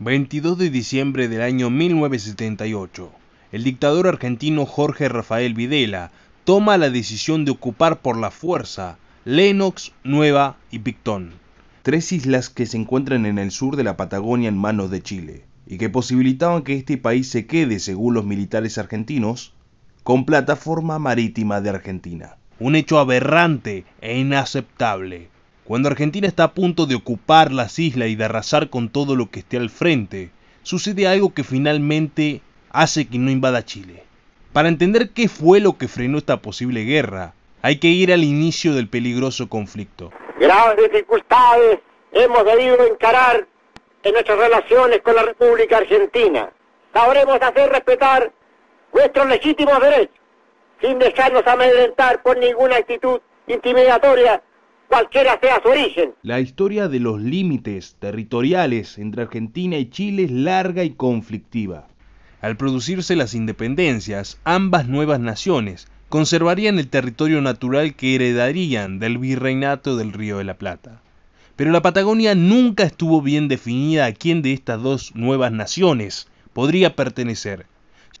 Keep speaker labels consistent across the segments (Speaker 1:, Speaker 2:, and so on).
Speaker 1: 22 de diciembre del año 1978, el dictador argentino Jorge Rafael Videla toma la decisión de ocupar por la fuerza Lenox, Nueva y Pictón. Tres islas que se encuentran en el sur de la Patagonia en manos de Chile y que posibilitaban que este país se quede, según los militares argentinos, con plataforma marítima de Argentina. Un hecho aberrante e inaceptable cuando Argentina está a punto de ocupar las islas y de arrasar con todo lo que esté al frente, sucede algo que finalmente hace que no invada Chile. Para entender qué fue lo que frenó esta posible guerra, hay que ir al inicio del peligroso conflicto. Graves dificultades hemos debido encarar en nuestras relaciones con la República Argentina. Sabremos hacer respetar nuestros legítimos derechos, sin dejarnos amedrentar por ninguna actitud intimidatoria cualquiera sea su origen. La historia de los límites territoriales entre Argentina y Chile es larga y conflictiva. Al producirse las independencias, ambas nuevas naciones conservarían el territorio natural que heredarían del virreinato del Río de la Plata. Pero la Patagonia nunca estuvo bien definida a quién de estas dos nuevas naciones podría pertenecer,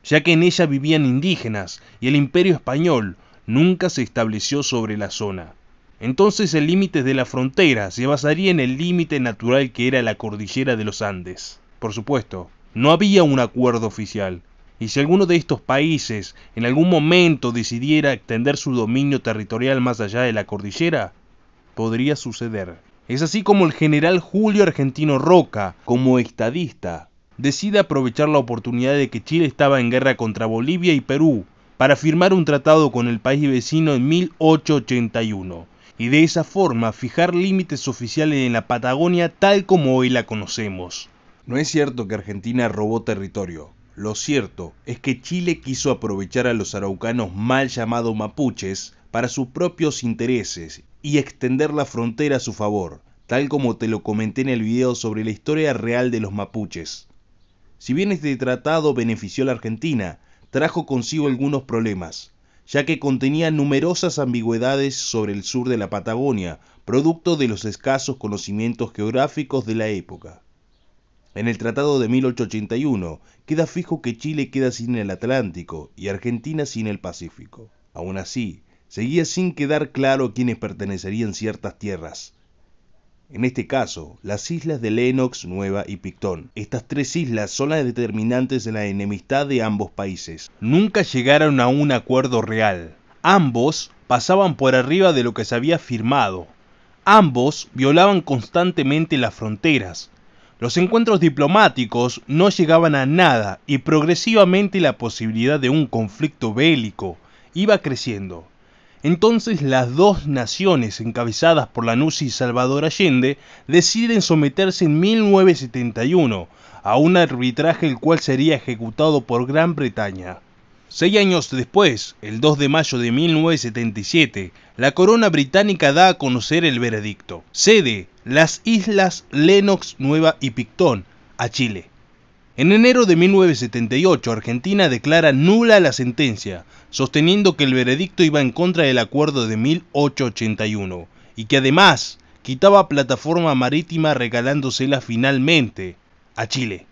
Speaker 1: ya que en ella vivían indígenas y el imperio español nunca se estableció sobre la zona. Entonces el límite de la frontera se basaría en el límite natural que era la cordillera de los Andes. Por supuesto, no había un acuerdo oficial, y si alguno de estos países en algún momento decidiera extender su dominio territorial más allá de la cordillera, podría suceder. Es así como el general Julio Argentino Roca, como estadista, decide aprovechar la oportunidad de que Chile estaba en guerra contra Bolivia y Perú para firmar un tratado con el país vecino en 1881 y de esa forma fijar límites oficiales en la Patagonia tal como hoy la conocemos. No es cierto que Argentina robó territorio. Lo cierto es que Chile quiso aprovechar a los araucanos mal llamados mapuches para sus propios intereses y extender la frontera a su favor, tal como te lo comenté en el video sobre la historia real de los mapuches. Si bien este tratado benefició a la Argentina, trajo consigo algunos problemas, ya que contenía numerosas ambigüedades sobre el sur de la Patagonia, producto de los escasos conocimientos geográficos de la época. En el Tratado de 1881 queda fijo que Chile queda sin el Atlántico y Argentina sin el Pacífico. Aún así, seguía sin quedar claro a quiénes pertenecerían ciertas tierras, en este caso, las islas de Lenox, Nueva y Pictón. Estas tres islas son las determinantes de la enemistad de ambos países. Nunca llegaron a un acuerdo real. Ambos pasaban por arriba de lo que se había firmado. Ambos violaban constantemente las fronteras. Los encuentros diplomáticos no llegaban a nada y progresivamente la posibilidad de un conflicto bélico iba creciendo. Entonces las dos naciones encabezadas por la y Salvador Allende deciden someterse en 1971 a un arbitraje el cual sería ejecutado por Gran Bretaña. Seis años después, el 2 de mayo de 1977, la corona británica da a conocer el veredicto. Cede las islas Lennox, Nueva y Picton a Chile. En enero de 1978, Argentina declara nula la sentencia, sosteniendo que el veredicto iba en contra del acuerdo de 1881 y que además quitaba plataforma marítima regalándosela finalmente a Chile.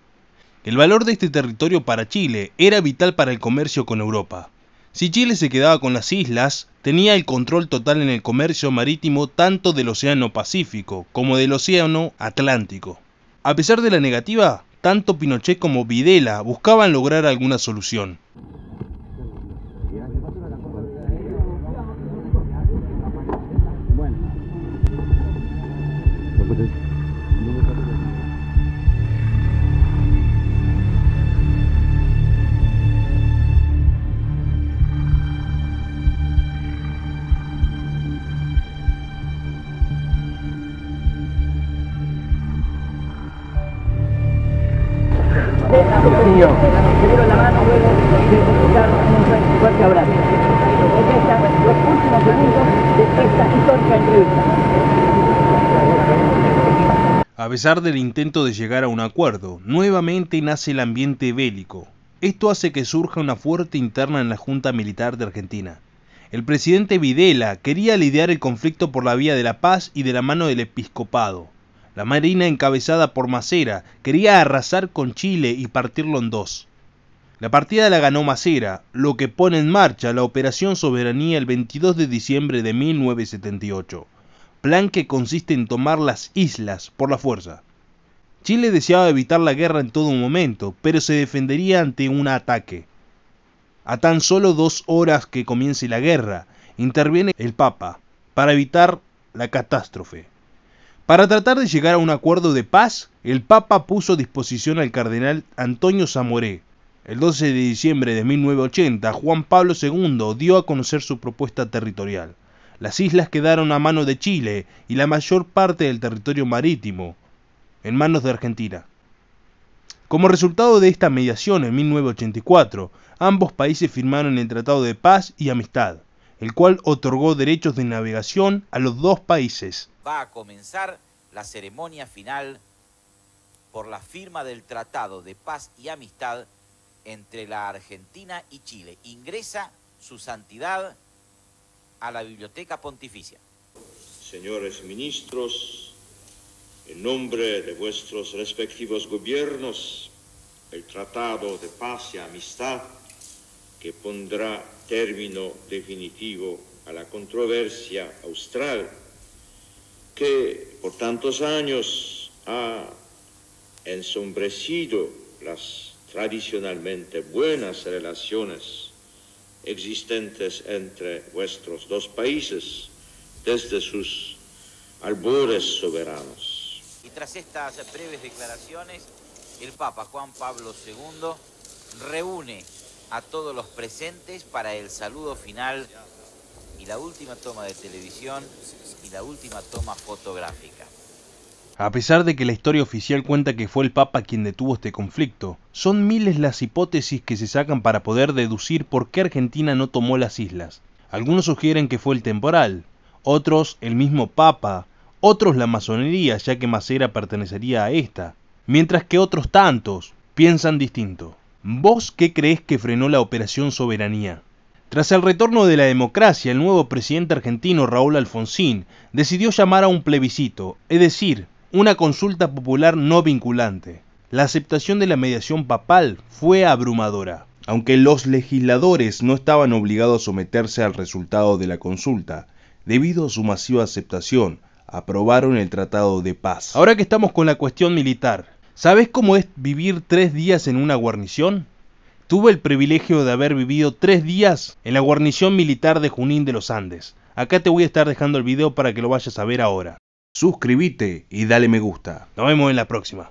Speaker 1: El valor de este territorio para Chile era vital para el comercio con Europa. Si Chile se quedaba con las islas, tenía el control total en el comercio marítimo tanto del Océano Pacífico como del Océano Atlántico. A pesar de la negativa, tanto Pinochet como Videla buscaban lograr alguna solución. A pesar del intento de llegar a un acuerdo, nuevamente nace el ambiente bélico. Esto hace que surja una fuerte interna en la Junta Militar de Argentina. El presidente Videla quería lidiar el conflicto por la vía de la paz y de la mano del episcopado. La Marina encabezada por Macera quería arrasar con Chile y partirlo en dos. La partida la ganó Macera, lo que pone en marcha la Operación Soberanía el 22 de diciembre de 1978, plan que consiste en tomar las islas por la fuerza. Chile deseaba evitar la guerra en todo momento, pero se defendería ante un ataque. A tan solo dos horas que comience la guerra, interviene el Papa para evitar la catástrofe. Para tratar de llegar a un acuerdo de paz, el Papa puso a disposición al cardenal Antonio Zamoré. El 12 de diciembre de 1980, Juan Pablo II dio a conocer su propuesta territorial. Las islas quedaron a mano de Chile y la mayor parte del territorio marítimo en manos de Argentina. Como resultado de esta mediación en 1984, ambos países firmaron el Tratado de Paz y Amistad, el cual otorgó derechos de navegación a los dos países. Va a comenzar la ceremonia final por la firma del Tratado de Paz y Amistad entre la Argentina y Chile. Ingresa su santidad a la Biblioteca Pontificia. Señores ministros, en nombre de vuestros respectivos gobiernos, el Tratado de Paz y Amistad que pondrá término definitivo a la controversia austral que por tantos años ha ensombrecido las tradicionalmente buenas relaciones existentes entre vuestros dos países desde sus albores soberanos. Y tras estas breves declaraciones, el Papa Juan Pablo II reúne a todos los presentes para el saludo final y la última toma de televisión y la última toma fotográfica. A pesar de que la historia oficial cuenta que fue el Papa quien detuvo este conflicto, son miles las hipótesis que se sacan para poder deducir por qué Argentina no tomó las islas. Algunos sugieren que fue el temporal, otros el mismo Papa, otros la masonería, ya que Macera pertenecería a esta, mientras que otros tantos piensan distinto. ¿Vos qué crees que frenó la operación soberanía? Tras el retorno de la democracia, el nuevo presidente argentino Raúl Alfonsín decidió llamar a un plebiscito, es decir, una consulta popular no vinculante. La aceptación de la mediación papal fue abrumadora. Aunque los legisladores no estaban obligados a someterse al resultado de la consulta, debido a su masiva aceptación, aprobaron el Tratado de Paz. Ahora que estamos con la cuestión militar, ¿Sabes cómo es vivir tres días en una guarnición? Tuve el privilegio de haber vivido tres días en la guarnición militar de Junín de los Andes. Acá te voy a estar dejando el video para que lo vayas a ver ahora. Suscríbete y dale me gusta. Nos vemos en la próxima.